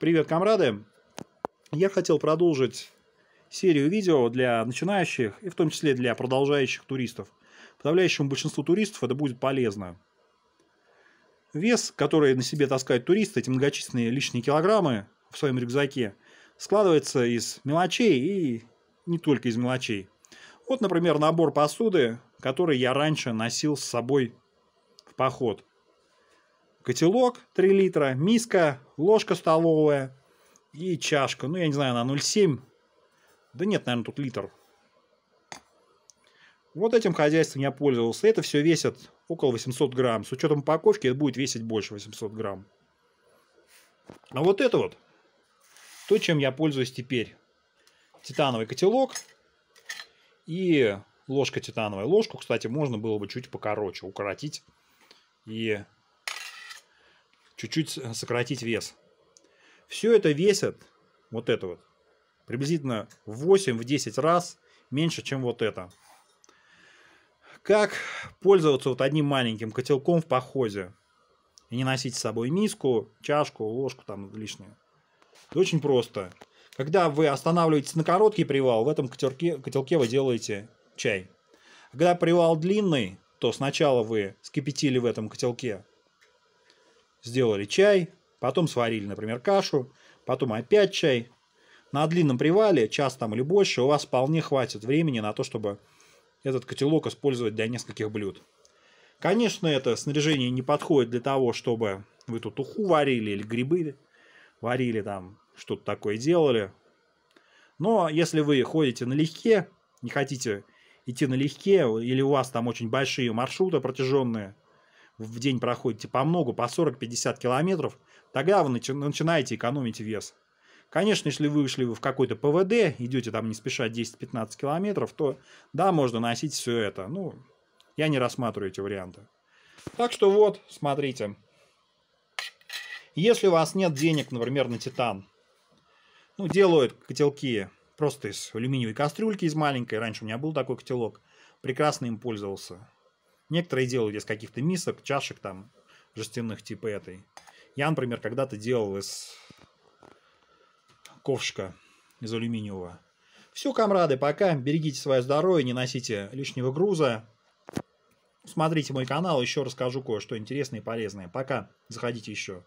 Привет, комрады! Я хотел продолжить серию видео для начинающих и в том числе для продолжающих туристов. Подавляющему большинству туристов это будет полезно. Вес, который на себе таскают туристы, эти многочисленные лишние килограммы в своем рюкзаке, складывается из мелочей и не только из мелочей. Вот, например, набор посуды, который я раньше носил с собой в поход котелок 3 литра, миска, ложка столовая и чашка. Ну, я не знаю, на 0,7. Да нет, наверное, тут литр. Вот этим хозяйством я пользовался. Это все весит около 800 грамм. С учетом упаковки это будет весить больше 800 грамм. А вот это вот, то, чем я пользуюсь теперь. Титановый котелок и ложка титановая. Ложку, кстати, можно было бы чуть покороче укоротить и чуть-чуть сократить вес. Все это весит, вот это вот, приблизительно в 8-10 раз меньше, чем вот это. Как пользоваться вот одним маленьким котелком в похозе и не носить с собой миску, чашку, ложку там лишнюю? Это очень просто. Когда вы останавливаетесь на короткий привал, в этом котелке, котелке вы делаете чай. Когда привал длинный, то сначала вы скипятили в этом котелке сделали чай, потом сварили, например, кашу, потом опять чай. На длинном привале, час там или больше, у вас вполне хватит времени на то, чтобы этот котелок использовать для нескольких блюд. Конечно, это снаряжение не подходит для того, чтобы вы тут уху варили или грибы варили там, что-то такое делали. Но если вы ходите налегке, не хотите идти налегке, или у вас там очень большие маршруты протяженные – в день проходите по много, по 40-50 километров, тогда вы начинаете экономить вес. Конечно, если вы вышли вы в какой-то ПВД, идете там не спеша 10-15 километров, то да, можно носить все это. Ну, я не рассматриваю эти варианты. Так что вот, смотрите. Если у вас нет денег, например, на титан, ну, делают котелки просто из алюминиевой кастрюльки, из маленькой. Раньше у меня был такой котелок. Прекрасно им пользовался. Некоторые делают из каких-то мисок, чашек там жестяных типа этой. Я, например, когда-то делал из ковшика, из алюминиевого. Все, комрады, пока. Берегите свое здоровье, не носите лишнего груза. Смотрите мой канал, еще расскажу кое-что интересное и полезное. Пока. Заходите еще.